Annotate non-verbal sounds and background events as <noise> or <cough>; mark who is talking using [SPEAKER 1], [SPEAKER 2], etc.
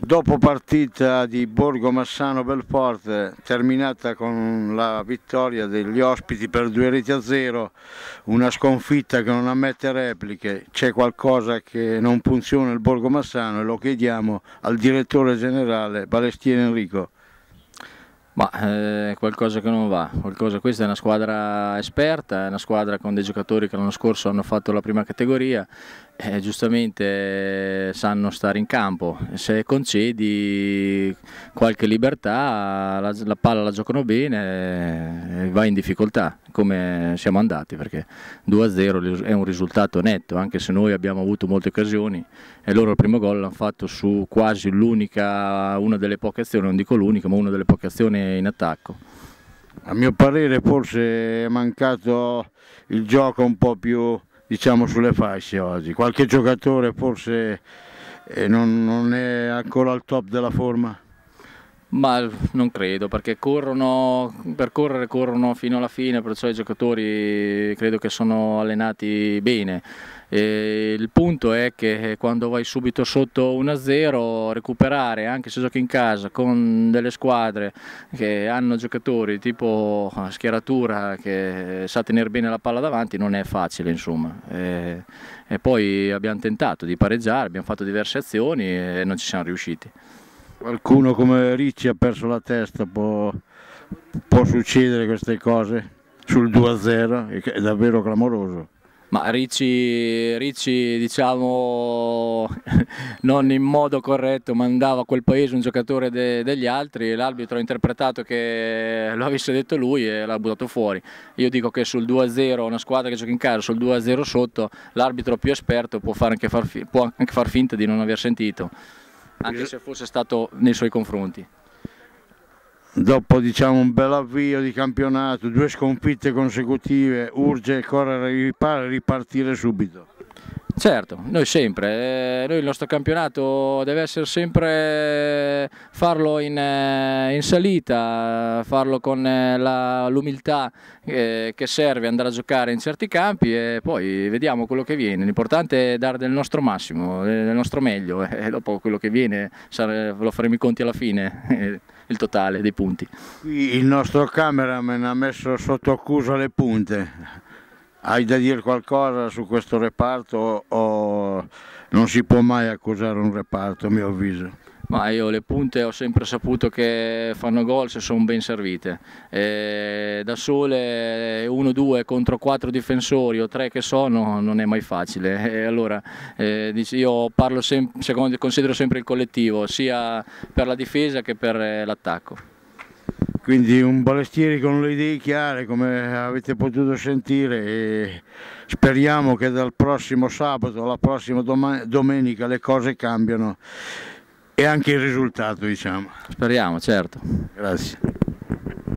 [SPEAKER 1] Dopo partita di Borgo Massano Belforte, terminata con la vittoria degli ospiti per due reti a zero, una sconfitta che non ammette repliche, c'è qualcosa che non funziona il Borgo
[SPEAKER 2] Massano e lo chiediamo al direttore generale Balestieri Enrico. Ma eh, qualcosa che non va, qualcosa, questa è una squadra esperta, è una squadra con dei giocatori che l'anno scorso hanno fatto la prima categoria eh, giustamente eh, sanno stare in campo, se concedi qualche libertà la, la palla la giocano bene e eh, va in difficoltà come siamo andati perché 2-0 è un risultato netto anche se noi abbiamo avuto molte occasioni e loro il primo gol l'hanno fatto su quasi l'unica, una delle poche azioni, non dico l'unica ma una delle poche azioni in attacco. A mio parere forse è mancato il gioco
[SPEAKER 1] un po' più diciamo, sulle fasce oggi, qualche giocatore forse eh, non, non è ancora al top della forma.
[SPEAKER 2] Ma non credo, perché corrono, per correre corrono fino alla fine, perciò i giocatori credo che sono allenati bene. E il punto è che quando vai subito sotto 1-0, recuperare anche se giochi in casa con delle squadre che hanno giocatori tipo ah, schieratura che sa tenere bene la palla davanti non è facile insomma. E, e poi abbiamo tentato di pareggiare, abbiamo fatto diverse azioni e non ci siamo riusciti
[SPEAKER 1] qualcuno come Ricci ha perso la testa, può, può succedere queste cose sul 2-0, è davvero
[SPEAKER 2] clamoroso. Ma Ricci, Ricci, diciamo <laughs> non in modo corretto mandava a quel paese un giocatore de, degli altri e l'arbitro ha interpretato che lo avesse detto lui e l'ha buttato fuori. Io dico che sul 2-0 una squadra che gioca in casa, sul 2-0 sotto, l'arbitro più esperto può, far anche, far, può anche far finta di non aver sentito anche se fosse stato nei suoi confronti.
[SPEAKER 1] Dopo diciamo, un bel avvio di campionato, due sconfitte consecutive, urge correre ai ripari e ripartire subito.
[SPEAKER 2] Certo, noi sempre, eh, noi il nostro campionato deve essere sempre eh, farlo in, eh, in salita, farlo con l'umiltà che serve andare a giocare in certi campi e poi vediamo quello che viene, l'importante è dare del nostro massimo, del nostro meglio <laughs> e dopo quello che viene lo faremo i conti alla fine. il totale dei punti. Qui il nostro cameraman ha messo sotto accusa le punte. Hai
[SPEAKER 1] da dire qualcosa su questo reparto o non si può mai accusare un reparto a mio avviso?
[SPEAKER 2] Ma io le punte ho sempre saputo che fanno gol se sono ben servite. E da sole 1-2 contro 4 difensori o 3 che sono non è mai facile. E allora eh, io parlo sempre, considero sempre il collettivo, sia per la difesa che per eh, l'attacco
[SPEAKER 1] quindi un balestieri con le idee chiare come avete potuto sentire e speriamo che dal prossimo sabato alla prossima domenica le cose cambiano e anche il risultato diciamo. Speriamo certo. Grazie.